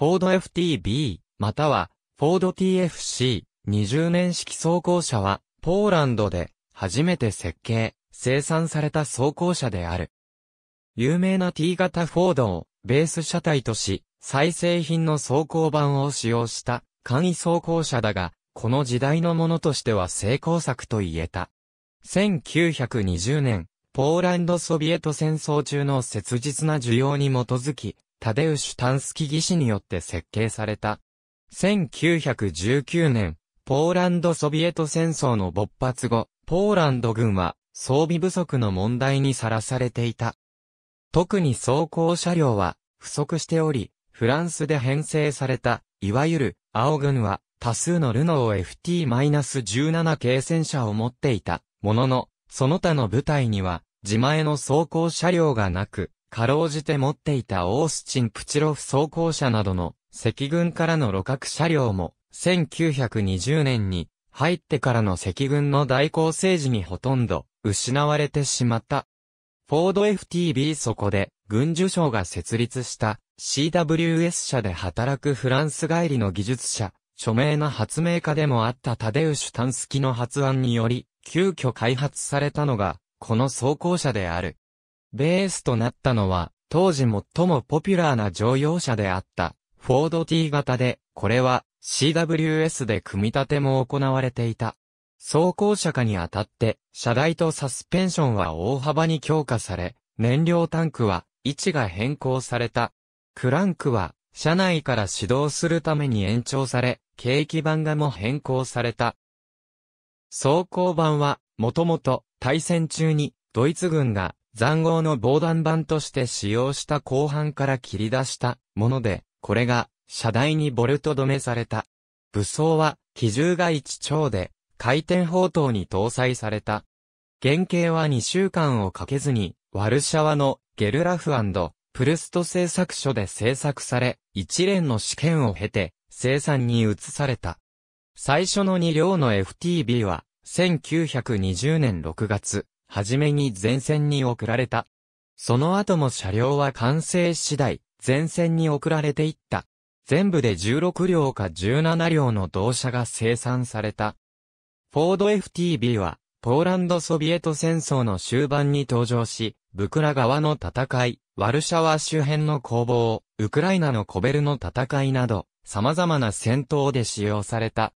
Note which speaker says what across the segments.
Speaker 1: フォード FTB、または、フォード TFC、20年式装甲車は、ポーランドで、初めて設計、生産された装甲車である。有名な T 型フォードを、ベース車体とし、再製品の装甲版を使用した、簡易装甲車だが、この時代のものとしては成功作と言えた。1920年、ポーランドソビエト戦争中の切実な需要に基づき、タデウシュ・タンスキ技師によって設計された。1919年、ポーランド・ソビエト戦争の勃発後、ポーランド軍は装備不足の問題にさらされていた。特に装甲車両は不足しており、フランスで編成された、いわゆる青軍は多数のルノー FT-17 系戦車を持っていたものの、その他の部隊には自前の装甲車両がなく、かろうじて持っていたオースチン・プチロフ装甲車などの赤軍からの路角車両も、1920年に入ってからの赤軍の大攻勢時にほとんど失われてしまった。フォード FTB そこで、軍需省が設立した CWS 社で働くフランス帰りの技術者、著名な発明家でもあったタデウシュ・タンスキの発案により、急遽開発されたのが、この装甲車である。ベースとなったのは、当時最もポピュラーな乗用車であった、フォード T 型で、これは CWS で組み立ても行われていた。走行車化にあたって、車台とサスペンションは大幅に強化され、燃料タンクは位置が変更された。クランクは、車内から始動するために延長され、景気版がも変更された。走行版は、もともと、対戦中に、ドイツ軍が、残号の防弾板として使用した後半から切り出したもので、これが車台にボルト止めされた。武装は機銃が一丁で回転砲塔に搭載された。原型は2週間をかけずに、ワルシャワのゲルラフプルスト製作所で製作され、一連の試験を経て生産に移された。最初の2両の FTB は、1920年6月、はじめに前線に送られた。その後も車両は完成次第、前線に送られていった。全部で16両か17両の動車が生産された。フォード FTB は、ポーランドソビエト戦争の終盤に登場し、ブクラ川の戦い、ワルシャワ周辺の攻防、ウクライナのコベルの戦いなど、様々な戦闘で使用された。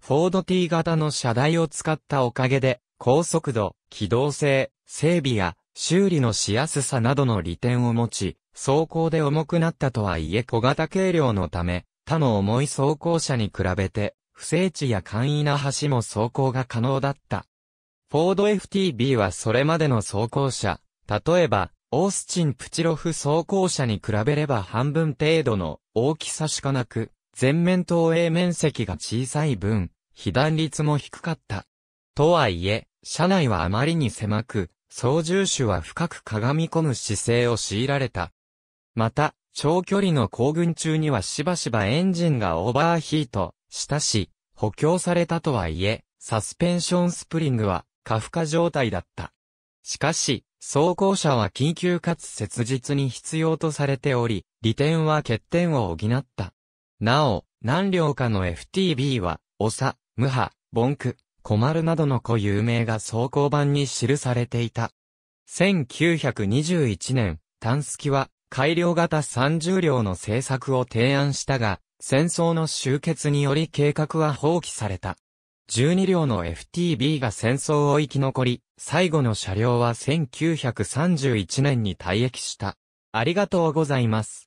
Speaker 1: フォード T 型の車台を使ったおかげで、高速度、機動性、整備や修理のしやすさなどの利点を持ち、走行で重くなったとはいえ小型軽量のため、他の重い走行車に比べて、不整地や簡易な橋も走行が可能だった。フォード FTB はそれまでの走行車、例えば、オースチン・プチロフ走行車に比べれば半分程度の大きさしかなく、全面投影面積が小さい分、被弾率も低かった。とはいえ、車内はあまりに狭く、操縦手は深く鏡み込む姿勢を強いられた。また、長距離の行軍中にはしばしばエンジンがオーバーヒートしたし、補強されたとはいえ、サスペンションスプリングは、過負荷状態だった。しかし、走行車は緊急かつ切実に必要とされており、利点は欠点を補った。なお、何両かの FTB は、オサ、ムハ、ボンク、困るなどの子有名が装甲版に記されていた。1921年、タンスキは改良型30両の製作を提案したが、戦争の終結により計画は放棄された。12両の FTB が戦争を生き残り、最後の車両は1931年に退役した。ありがとうございます。